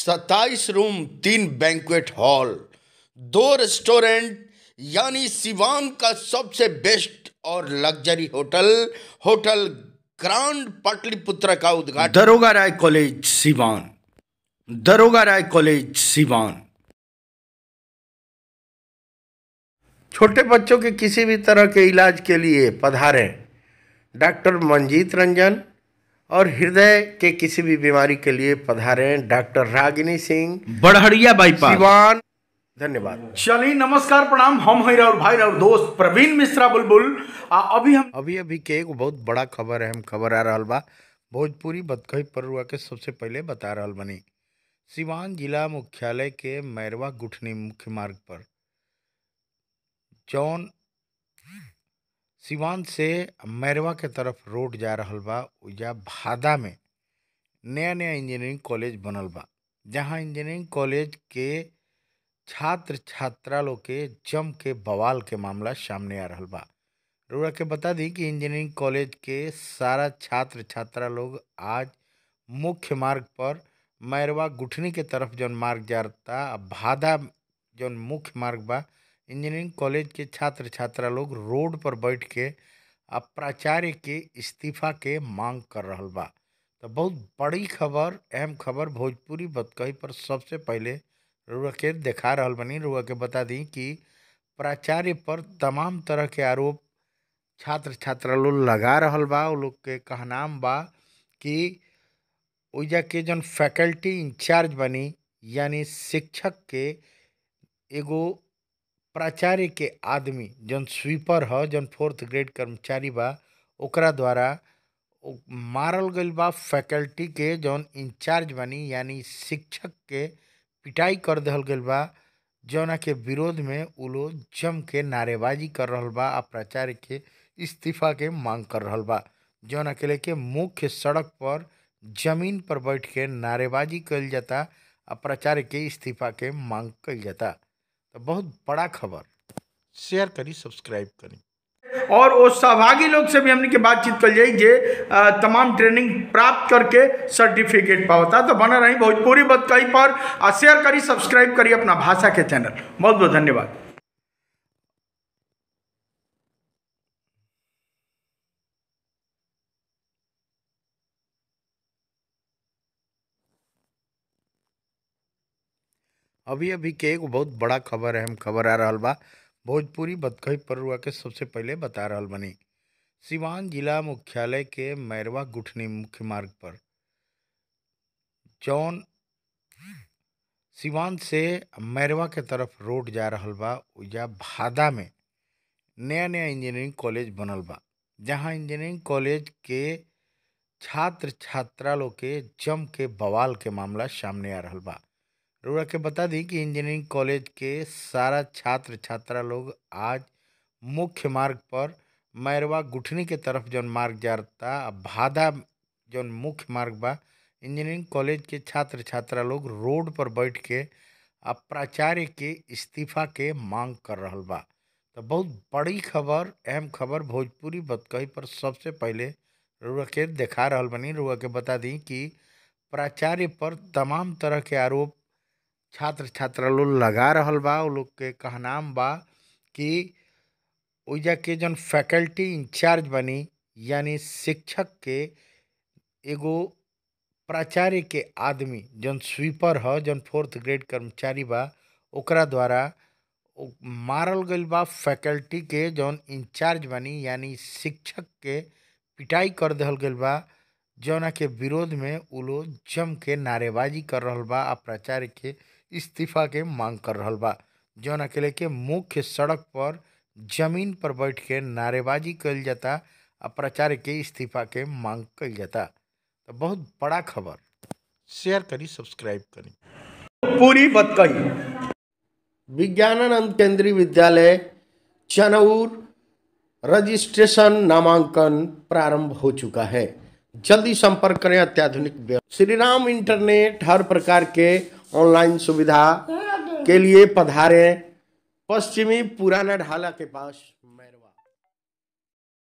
सत्ताईस रूम तीन banquet hall दो रेस्टोरेंट यानी सिवान का सबसे बेस्ट और luxury hotel hotel grand Pataliputra का उद्घाटन दरोगा राय कॉलेज सिवान दरोगा राय कॉलेज सिवान छोटे बच्चों के किसी भी तरह के इलाज के लिए पधारें डॉक्टर मंजीत रंजन और हृदय के किसी भी बीमारी के लिए पधारे डॉक्टर रागिनी सिंह बड़हड़िया बाईपास सिवान धन्यवाद चलिए नमस्कार प्रणाम हम है और भाई और दोस्त प्रवीण मिश्रा बुलबुल आ अभी हम अभी अभी के एगो बहुत बड़ा खबर है हम खबर आ रहा बा भोजपुरी बदखई परुआ के सबसे पहले बता रहा बनी सिवान जिला मुख्यालय के मैरवा गुठनी मुख्य मार्ग पर जौन सिवान से मैरवा के तरफ रोड जा रहा बा भादा में नया नया इंजीनियरिंग कॉलेज बनल बा जहाँ इंजीनियरिंग कॉलेज के छात्र छात्रा लोग के जम के बवाल के मामला सामने आ रहा बा रुरा के बता दी कि इंजीनियरिंग कॉलेज के सारा छात्र छात्रा लोग आज मुख्य मार्ग पर मैरवा गुठनी के तरफ जौन मार्ग जाता भादा जौन मुख्य मार्ग बा इंजीनियरिंग कॉलेज के छात्र छात्रा लोग रोड पर बैठ के अब प्राचार्य के इस्तीफा के मांग कर रहा बा तो बहुत बड़ी खबर अहम खबर भोजपुरी बतकही पर सबसे पहले रुआ के देखा रहा बनी रुआ के बता दी कि प्राचार्य पर तमाम तरह के आरोप छात्र छात्रा लोग लगा रहा बा लोग के कहनाम बा कि ओजा के जन फैकल्टी इंचार्ज बनी यानी शिक्षक के एगो प्राचार्य के आदमी जौन स्वीपर ह जौन फोर्थ ग्रेड कर्मचारी बा ओकरा द्वारा मारल गल बा फैकल्टी के जौन इंचार्ज बानी यानी शिक्षक के पिटाई कर दल गईल बा जौना के विरोध में उ लोग जम के नारेबाजी कर रहा बा आ प्राचार्य के इस्तीफा के मांग कर रहा बा जौना के लेके मुख्य सड़क पर जमीन पर बैठ के नारेबाजी कल जाता आ प्राचार्य के इस्तीफा के मांग कल जाता तो बहुत बड़ा खबर शेयर करी सब्सक्राइब करी और वो सहभागी लोग से भी हमने के बातचीत कर जाए जे तमाम ट्रेनिंग प्राप्त करके सर्टिफिकेट पाता तो बना रही भोजपुरी कहीं पर और शेयर करी सब्सक्राइब करी अपना भाषा के चैनल बहुत बहुत धन्यवाद अभी अभी के एगो बहुत बड़ा खबर अहम खबर आ रहा बा भोजपुरी बदखई परुआ के सबसे पहले बता रहा बनी सिवान जिला मुख्यालय के मैरवा गुठनी मुख्य मार्ग पर जौन सिवान से मैरवा के तरफ रोड जा रहा बा या भादा में नया नया इंजीनियरिंग कॉलेज बनल बा जहाँ इंजीनियरिंग कॉलेज के छात्र छात्रा लोग के जम के बवाल के मामला सामने आ रहा बा रोड़ा के बता दी कि इंजीनियरिंग कॉलेज के सारा छात्र छात्रा लोग आज मुख्य मार्ग पर मैरवा गुठनी के तरफ जौन मार्ग जाता भादा जौन मुख्य मार्ग बा इंजीनियरिंग कॉलेज के छात्र छात्रा लोग रोड पर बैठ के अब प्राचार्य के इस्तीफा के मांग कर रहा बा तो बहुत बड़ी खबर अहम खबर भोजपुरी बतकही पर सबसे पहले रुआ के देखा रहा बनी रुआ के बता दी कि प्राचार्य पर तमाम तरह के आरोप छात्र छात्रा लोग लगा रहल बा उ लोग के कहनाम बा कि ओजा के जन फैकल्टी इंचार्ज बनी यानी शिक्षक के एगो प्राचार्य के आदमी जौन स्वीपर ह जौन फोर्थ ग्रेड कर्मचारी बा ओकरा द्वारा मारल गल बा फैकल्टी के जौन इंचार्ज बनी यानी शिक्षक के पिटाई कर दल गईल बा जौना के विरोध में उ लोग जम के नारेबाजी कर रहा बा आ प्राचार्य के इस्तीफा के मांग कर रहा बा जौन अकेले के मुख्य सड़क पर जमीन पर बैठ के नारेबाजी कल जाता आ प्रचार के इस्तीफा के मांग कल जाता तो बहुत बड़ा खबर शेयर करी सब्सक्राइब करी पूरी बात कही विज्ञानानंद केंद्रीय विद्यालय चनौर रजिस्ट्रेशन नामांकन प्रारंभ हो चुका है जल्दी संपर्क करें अत्याधुनिक श्री राम इंटरनेट हर प्रकार के ऑनलाइन सुविधा हाँ, हाँ। के लिए पधारे पश्चिमी पुराना ढाला के पास